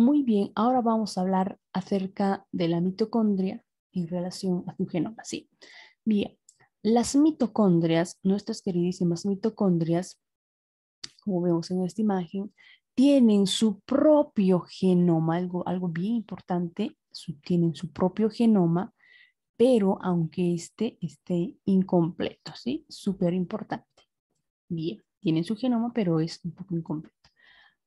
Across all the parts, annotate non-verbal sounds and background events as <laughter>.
Muy bien, ahora vamos a hablar acerca de la mitocondria en relación a su genoma. Sí, bien, las mitocondrias, nuestras queridísimas mitocondrias, como vemos en esta imagen, tienen su propio genoma, algo, algo bien importante, tienen su propio genoma, pero aunque este esté incompleto, ¿sí? Súper importante. Bien, tienen su genoma, pero es un poco incompleto.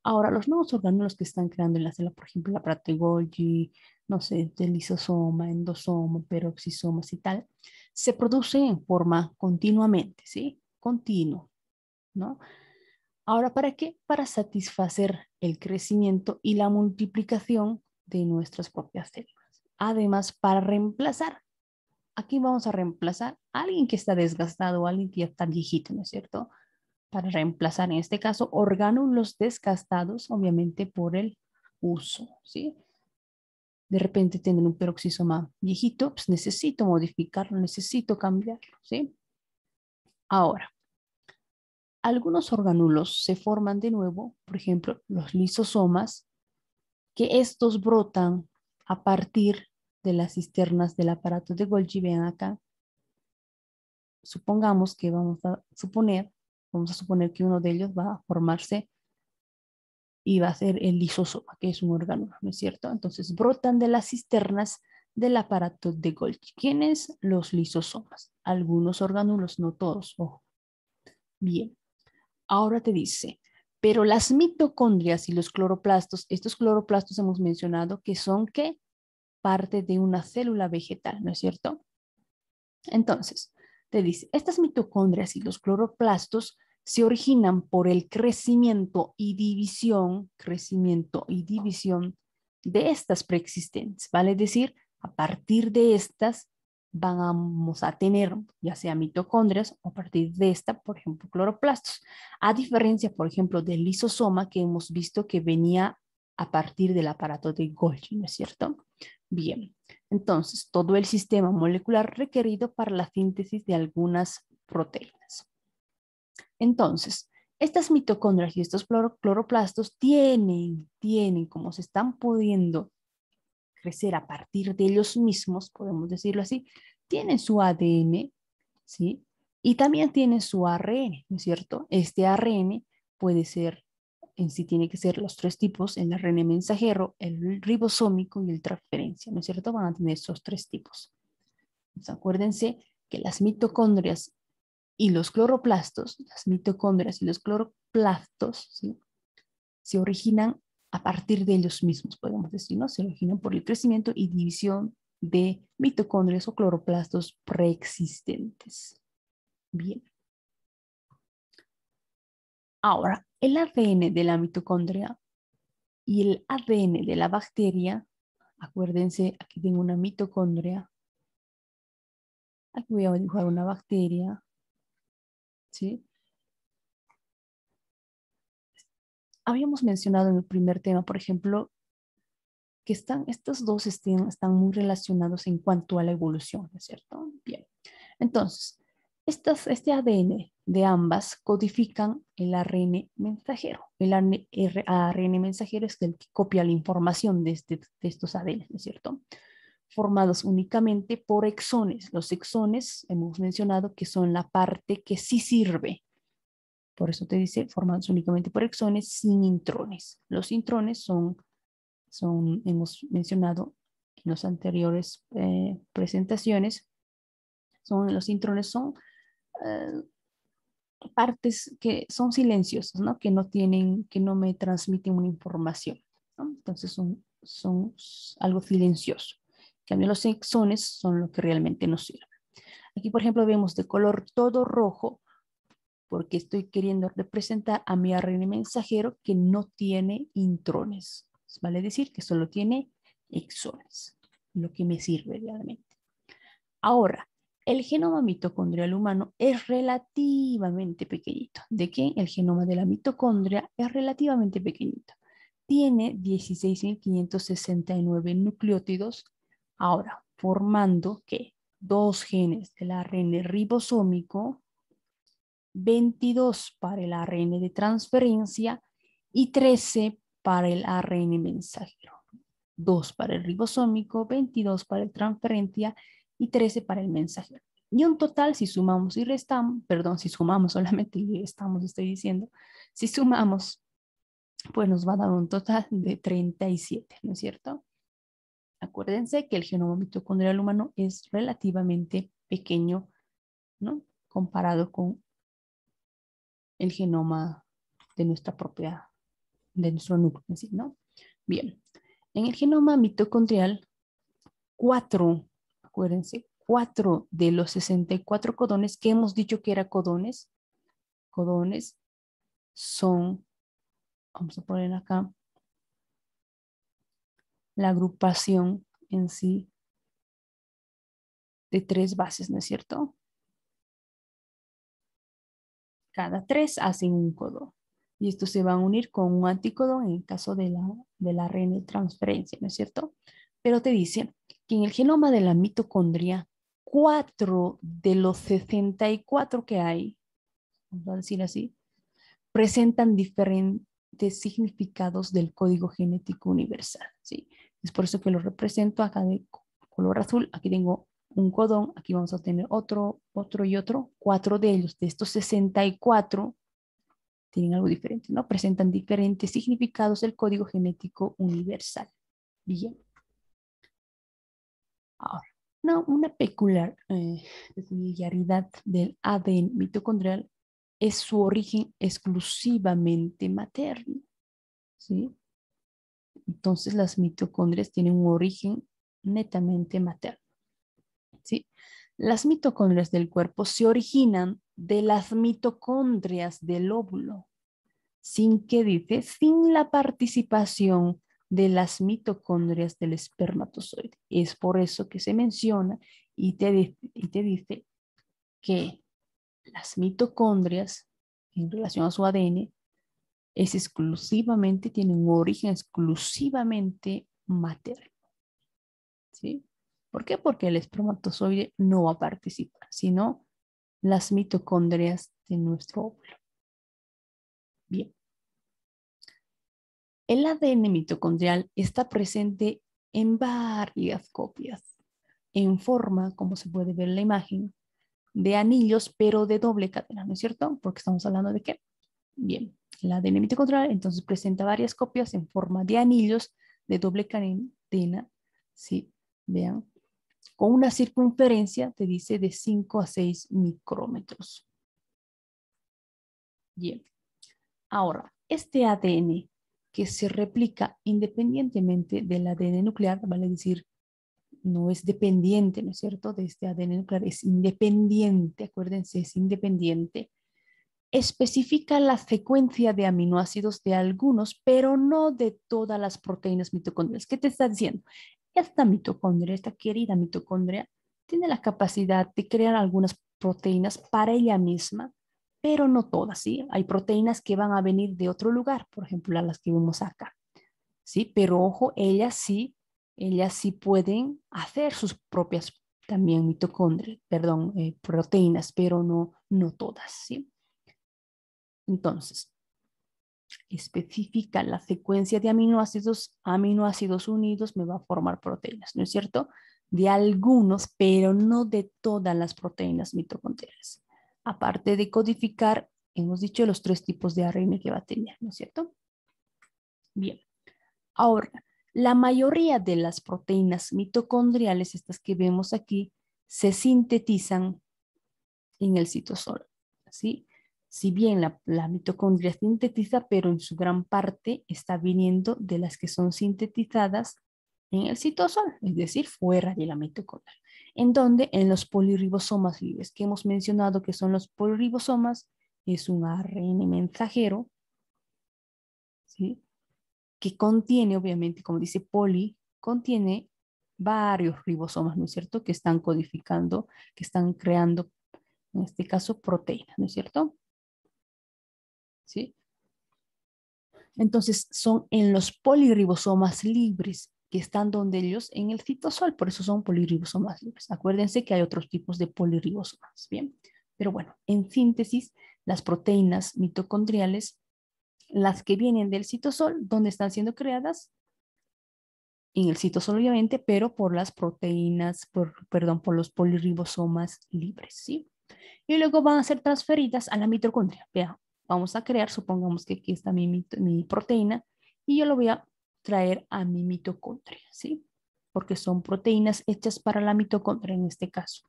Ahora, los nuevos órganos que están creando en la célula, por ejemplo, la prategolgi, no sé, del lisosoma, endosoma, peroxisomas y tal, se producen en forma continuamente, ¿sí? Continuo, ¿no? Ahora, ¿para qué? Para satisfacer el crecimiento y la multiplicación de nuestras propias células. Además, para reemplazar. Aquí vamos a reemplazar a alguien que está desgastado, a alguien que ya está viejito, ¿no es cierto? para reemplazar en este caso orgánulos desgastados, obviamente por el uso, ¿sí? De repente tienen un peroxisoma viejito, pues necesito modificarlo, necesito cambiarlo, ¿sí? Ahora, algunos orgánulos se forman de nuevo, por ejemplo, los lisosomas, que estos brotan a partir de las cisternas del aparato de Golgi, vean acá. Supongamos que vamos a suponer Vamos a suponer que uno de ellos va a formarse y va a ser el lisosoma, que es un órgano, ¿no es cierto? Entonces brotan de las cisternas del aparato de Golgi. ¿Quiénes? Los lisosomas. Algunos órganos, no todos, ojo. Bien, ahora te dice, pero las mitocondrias y los cloroplastos, estos cloroplastos hemos mencionado que son que parte de una célula vegetal, ¿no es cierto? Entonces, te dice, estas mitocondrias y los cloroplastos se originan por el crecimiento y división, crecimiento y división de estas preexistentes, vale es decir, a partir de estas vamos a tener ya sea mitocondrias o a partir de esta, por ejemplo, cloroplastos. A diferencia, por ejemplo, del lisosoma que hemos visto que venía a partir del aparato de Golgi, ¿no es cierto? Bien, entonces, todo el sistema molecular requerido para la síntesis de algunas proteínas. Entonces, estas mitocondrias y estos cloroplastos tienen, tienen, como se están pudiendo crecer a partir de ellos mismos, podemos decirlo así, tienen su ADN, ¿sí? Y también tienen su ARN, ¿no es cierto? Este ARN puede ser en sí tiene que ser los tres tipos, el RN mensajero, el ribosómico y el transferencia, ¿no es cierto? Van a tener esos tres tipos. acuérdense que las mitocondrias y los cloroplastos, las mitocondrias y los cloroplastos, ¿sí? se originan a partir de ellos mismos, podemos decir, ¿no? Se originan por el crecimiento y división de mitocondrias o cloroplastos preexistentes. Bien. Ahora, el ADN de la mitocondria y el ADN de la bacteria, acuérdense, aquí tengo una mitocondria, aquí voy a dibujar una bacteria, ¿sí? Habíamos mencionado en el primer tema, por ejemplo, que están, estos dos están muy relacionados en cuanto a la evolución, cierto? Bien, entonces, este ADN de ambas codifican el ARN mensajero. El ARN mensajero es el que copia la información de, este, estos ADN, ¿no es cierto? Formados únicamente por exones. Los exones, hemos mencionado que son la parte que sí sirve. Por eso te dice, formados únicamente por exones sin intrones. Los intrones son, hemos mencionado en las anteriores eh, presentaciones, son, los intrones son eh, partes que son silenciosas, ¿no? Que no tienen, que no me transmiten una información, Entonces son, son algo silencioso. En los exones son lo que realmente nos sirve. Aquí, por ejemplo, vemos de color todo rojo, porque estoy queriendo representar a mi ARN mensajero que no tiene intrones. Vale decir que solo tiene exones, lo que me sirve realmente. Ahora, el genoma mitocondrial humano es relativamente pequeñito. ¿De qué? El genoma de la mitocondria es relativamente pequeñito. Tiene 16.569 nucleótidos. Ahora, formando que dos genes del ARN ribosómico, 22 para el ARN de transferencia y 13 para el ARN mensajero. Dos para el ribosómico, 22 para el transferencia y 13 para el mensaje. Y un total, si sumamos y restamos, perdón, si sumamos <laughs> solamente y estamos, estoy diciendo, si sumamos, pues nos va a dar un total de 37, ¿no es cierto? Acuérdense que el genoma mitocondrial humano es relativamente pequeño, ¿no? Comparado con el genoma de nuestra propia, de nuestro núcleo, ¿no? Bien, en el genoma mitocondrial, cuatro acuérdense, cuatro de los 64 codones que hemos dicho que era codones, codones son, vamos a poner acá, la agrupación en sí de tres bases, ¿no es cierto? Cada tres hacen un codón. Y esto se va a unir con un anticodón en el caso de la, de la transferencia, ¿no es cierto? Pero te dicen en el genoma de la mitocondria, cuatro de los 64 que hay, vamos a decir así, presentan diferentes significados del código genético universal. ¿sí? Es por eso que lo represento acá de color azul. Aquí tengo un codón, aquí vamos a tener otro, otro y otro. Cuatro de ellos, de estos 64, tienen algo diferente, ¿no? Presentan diferentes significados del código genético universal. Bien no, una peculiar eh, peculiaridad del ADN mitocondrial es su origen exclusivamente materno. ¿sí? Entonces las mitocondrias tienen un origen netamente materno. ¿sí? Las mitocondrias del cuerpo se originan de las mitocondrias del óvulo, sin que dice, sin la participación de las mitocondrias del espermatozoide. Es por eso que se menciona y te, dice que las mitocondrias en relación a su ADN es exclusivamente, tiene un origen exclusivamente materno. ¿Sí? ¿Por qué? Porque el espermatozoide no va a participar, sino las mitocondrias de nuestro óvulo. Bien. El ADN mitocondrial está presente en varias copias, en forma, como se puede ver en la imagen, de anillos, pero de doble cadena, ¿no es cierto? Porque estamos hablando de qué. Bien, el ADN mitocondrial entonces presenta varias copias en forma de anillos de doble cadena, ¿sí? Vean, con una circunferencia, te dice, de 5 a 6 micrómetros. Bien, ahora, este ADN que se replica independientemente del ADN nuclear, vale decir, no es dependiente, ¿no es cierto?, de este ADN nuclear, es independiente, acuérdense, es independiente. Especifica la secuencia de aminoácidos de algunos, pero no de todas las proteínas mitocondriales. ¿Qué te está diciendo? Esta mitocondria, esta querida mitocondria, tiene la capacidad de crear algunas proteínas para ella misma, pero no todas, ¿sí? Hay proteínas que van a venir de otro lugar, por ejemplo, las que vemos acá, ¿sí? Pero ojo, ellas sí, ellas sí pueden hacer sus propias también mitocondrias, perdón, eh, proteínas, pero no, no todas, ¿sí? Entonces, especifica la secuencia de aminoácidos, aminoácidos unidos me va a formar proteínas, ¿no es cierto? De algunos, pero no de todas las proteínas mitocondriales aparte de codificar, hemos dicho los tres tipos de ARN que va a tener, ¿no es cierto? Bien, ahora, la mayoría de las proteínas mitocondriales, estas que vemos aquí, se sintetizan en el citosol, ¿sí? Si bien la, la mitocondria sintetiza, pero en su gran parte está viniendo de las que son sintetizadas en el citosol, es decir, fuera de la mitocondria en donde en los polirribosomas libres que hemos mencionado que son los polirribosomas, es un ARN mensajero, ¿sí? que contiene, obviamente, como dice poli, contiene varios ribosomas, ¿no es cierto?, que están codificando, que están creando, en este caso, proteínas, ¿no es cierto? ¿Sí? Entonces, son en los polirribosomas libres que están donde ellos en el citosol, por eso son polirribosomas libres. Acuérdense que hay otros tipos de polirribosomas, ¿bien? Pero bueno, en síntesis, las proteínas mitocondriales, las que vienen del citosol, ¿dónde están siendo creadas? En el citosol, obviamente, pero por las proteínas, por, perdón, por los polirribosomas libres, ¿sí? Y luego van a ser transferidas a la mitocondria. Vea, vamos a crear, supongamos que aquí está mi, mi proteína, y yo lo voy a traer a mi mitocondria, ¿sí? Porque son proteínas hechas para la mitocondria en este caso.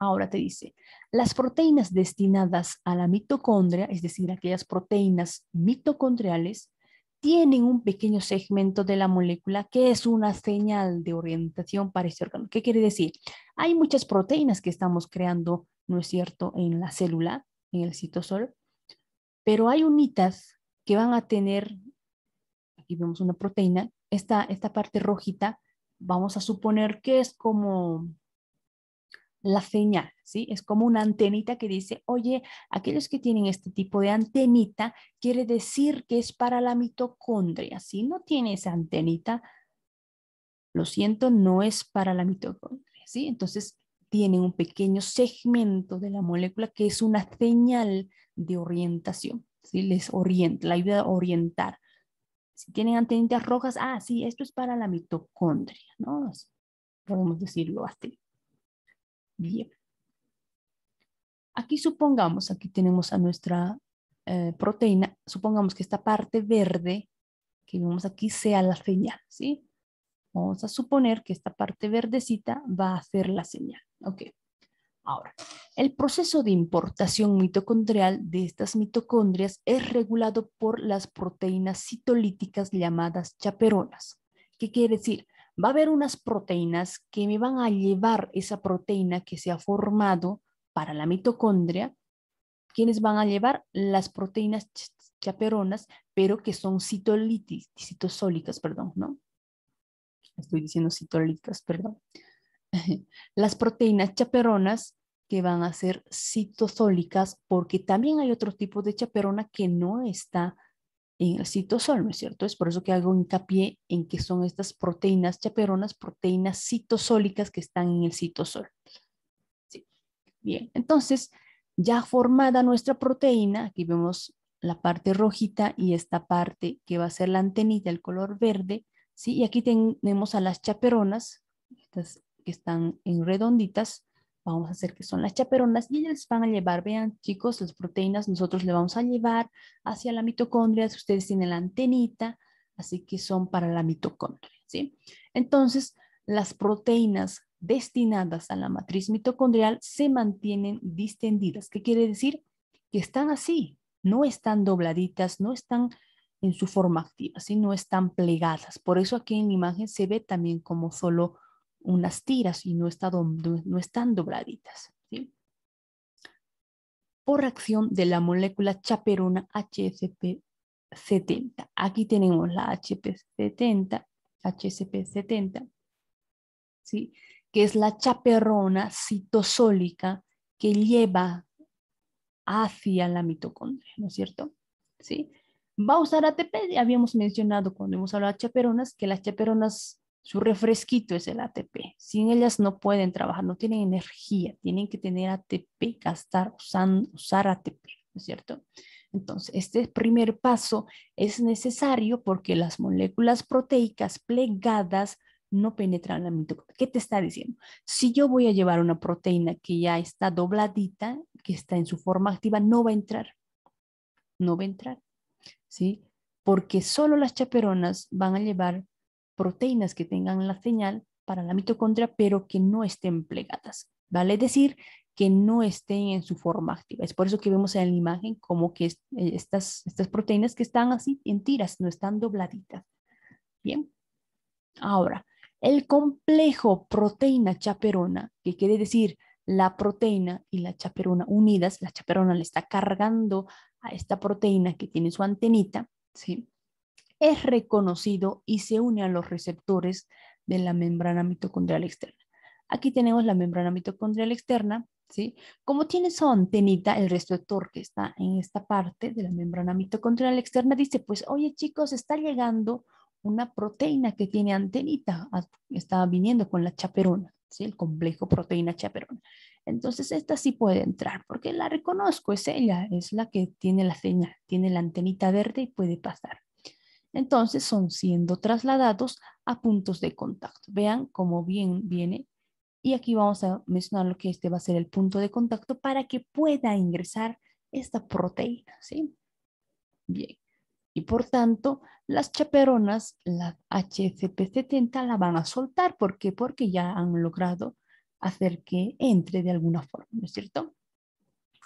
Ahora te dice, las proteínas destinadas a la mitocondria, es decir, aquellas proteínas mitocondriales, tienen un pequeño segmento de la molécula que es una señal de orientación para ese órgano. ¿Qué quiere decir? Hay muchas proteínas que estamos creando, ¿no es cierto?, en la célula, en el citosol, pero hay unitas que van a tener y vemos una proteína, esta, esta parte rojita, vamos a suponer que es como la señal, ¿sí? Es como una antenita que dice, oye, aquellos que tienen este tipo de antenita, quiere decir que es para la mitocondria. Si no tiene esa antenita, lo siento, no es para la mitocondria, ¿sí? Entonces, tienen un pequeño segmento de la molécula que es una señal de orientación, ¿sí? Les orienta, la ayuda a orientar si tienen antenitas rojas, ah, sí, esto es para la mitocondria, ¿no? Podemos decirlo así. Bien. Aquí supongamos, aquí tenemos a nuestra eh, proteína, supongamos que esta parte verde que vemos aquí sea la señal, ¿sí? Vamos a suponer que esta parte verdecita va a ser la señal. Ok. Ahora, el proceso de importación mitocondrial de estas mitocondrias es regulado por las proteínas citolíticas llamadas chaperonas. ¿Qué quiere decir? Va a haber unas proteínas que me van a llevar esa proteína que se ha formado para la mitocondria. ¿Quiénes van a llevar? Las proteínas chaperonas, pero que son citolíticas, citosólicas, perdón, ¿no? Estoy diciendo citolíticas, perdón. <laughs> Las proteínas chaperonas que van a ser citosólicas, porque también hay otro tipo de chaperona que no está en el citosol, ¿no es cierto? Es por eso que hago hincapié en que son estas proteínas chaperonas, proteínas citosólicas que están en el citosol. Bien, entonces, ya formada nuestra proteína, aquí vemos la parte rojita y esta parte que va a ser la antenita, el color verde, ¿sí? Y aquí tenemos a las chaperonas, estas que están en redonditas, vamos a hacer que son las chaperonas y ellas les van a llevar, vean chicos, las proteínas nosotros le vamos a llevar hacia la mitocondria, si ustedes tienen la antenita, así que son para la mitocondria, ¿sí? Entonces, las proteínas destinadas a la matriz mitocondrial se mantienen distendidas. ¿Qué quiere decir? Que están así, no están dobladitas, no están en su forma activa, ¿sí? no están plegadas. Por eso aquí en la imagen se ve también como solo unas tiras y no, están dobladitas. ¿sí? Por acción de la molécula chaperona HSP 70 Aquí tenemos la HP70, HCP70, ¿sí? que es la chaperona citosólica que lleva hacia la mitocondria, ¿no es cierto? ¿Sí? Va a usar ATP, habíamos mencionado cuando hemos hablado de chaperonas, que las chaperonas su refresquito es el ATP. Sin ellas no pueden trabajar, no tienen energía, tienen que tener ATP, gastar, usar ATP, ¿no es cierto? Entonces, este primer paso es necesario porque las moléculas proteicas plegadas no penetran la mitocondria. ¿Qué te está diciendo? Si yo voy a llevar una proteína que ya está dobladita, que está en su forma activa, no va a entrar. No va a entrar. ¿Sí? Porque solo las chaperonas van a llevar proteínas que tengan la señal para la mitocondria, pero que no estén plegadas, ¿vale? decir, que no estén en su forma activa. Es por eso que vemos en la imagen como que eh, estas, estas proteínas que están así en tiras, no están dobladitas. Bien. Ahora, el complejo proteína chaperona, que quiere decir la proteína y la chaperona unidas, la chaperona le está cargando a esta proteína que tiene su antenita, ¿sí? es reconocido y se une a los receptores de la membrana mitocondrial externa. Aquí tenemos la membrana mitocondrial externa, ¿sí? Como tiene su antenita, el receptor que está en esta parte de la membrana mitocondrial externa dice, pues, oye chicos, está llegando una proteína que tiene antenita, ah, está viniendo con la chaperona, ¿sí? El complejo proteína chaperona. Entonces, esta sí puede entrar, porque la reconozco, es ella, es la que tiene la señal, tiene la antenita verde y puede pasar entonces son siendo trasladados a puntos de contacto. Vean cómo bien viene. Y aquí vamos a mencionar lo que este va a ser el punto de contacto para que pueda ingresar esta proteína, ¿sí? Bien. Y por tanto, las chaperonas, las HCP70, la van a soltar. ¿Por qué? Porque ya han logrado hacer que entre de alguna forma, ¿no es cierto?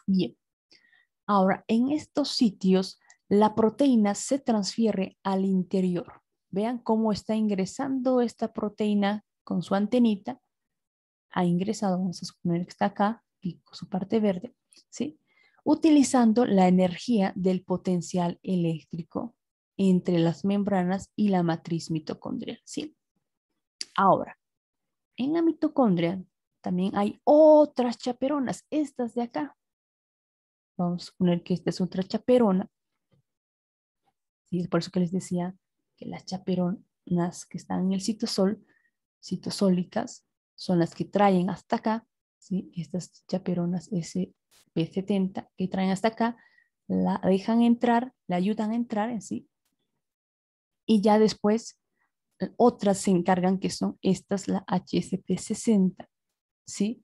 Bien. Ahora, en estos sitios, la proteína se transfiere al interior. Vean cómo está ingresando esta proteína con su antenita. Ha ingresado, vamos a suponer que está acá, y con su parte verde, ¿sí? Utilizando la energía del potencial eléctrico entre las membranas y la matriz mitocondrial, ¿sí? Ahora, en la mitocondria también hay otras chaperonas, estas de acá. Vamos a suponer que esta es otra chaperona es Por eso que les decía que las chaperonas que están en el citosol, citosólicas, son las que traen hasta acá, ¿sí? Estas chaperonas SP70 que traen hasta acá, la dejan entrar, la ayudan a entrar en sí. Y ya después eh, otras se encargan que son estas, la HSP60, ¿sí?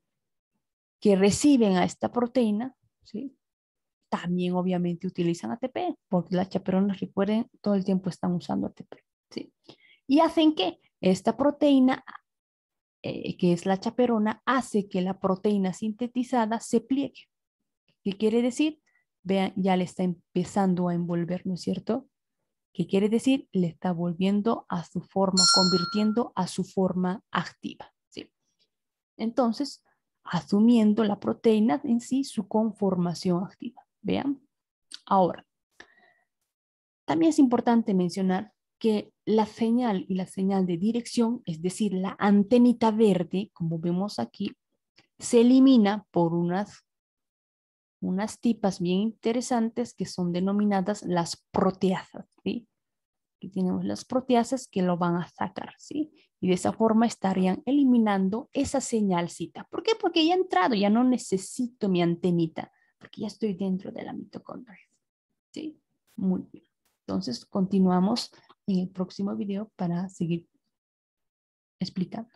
Que reciben a esta proteína, ¿sí? también obviamente utilizan ATP, porque las chaperonas, recuerden, todo el tiempo están usando ATP. ¿sí? Y hacen que esta proteína, eh, que es la chaperona, hace que la proteína sintetizada se pliegue. ¿Qué quiere decir? Vean, ya le está empezando a envolver, ¿no es cierto? ¿Qué quiere decir? Le está volviendo a su forma, convirtiendo a su forma activa. ¿sí? Entonces, asumiendo la proteína en sí su conformación activa. Vean. Ahora, también es importante mencionar que la señal y la señal de dirección, es decir, la antenita verde, como vemos aquí, se elimina por unas, unas tipas bien interesantes que son denominadas las proteasas, ¿sí? Aquí tenemos las proteasas que lo van a sacar, ¿sí? Y de esa forma estarían eliminando esa señalcita. ¿Por qué? Porque ya he entrado, ya no necesito mi antenita. Aquí ya estoy dentro de la mitocondria. ¿Sí? Muy bien. Entonces, continuamos en el próximo video para seguir explicando.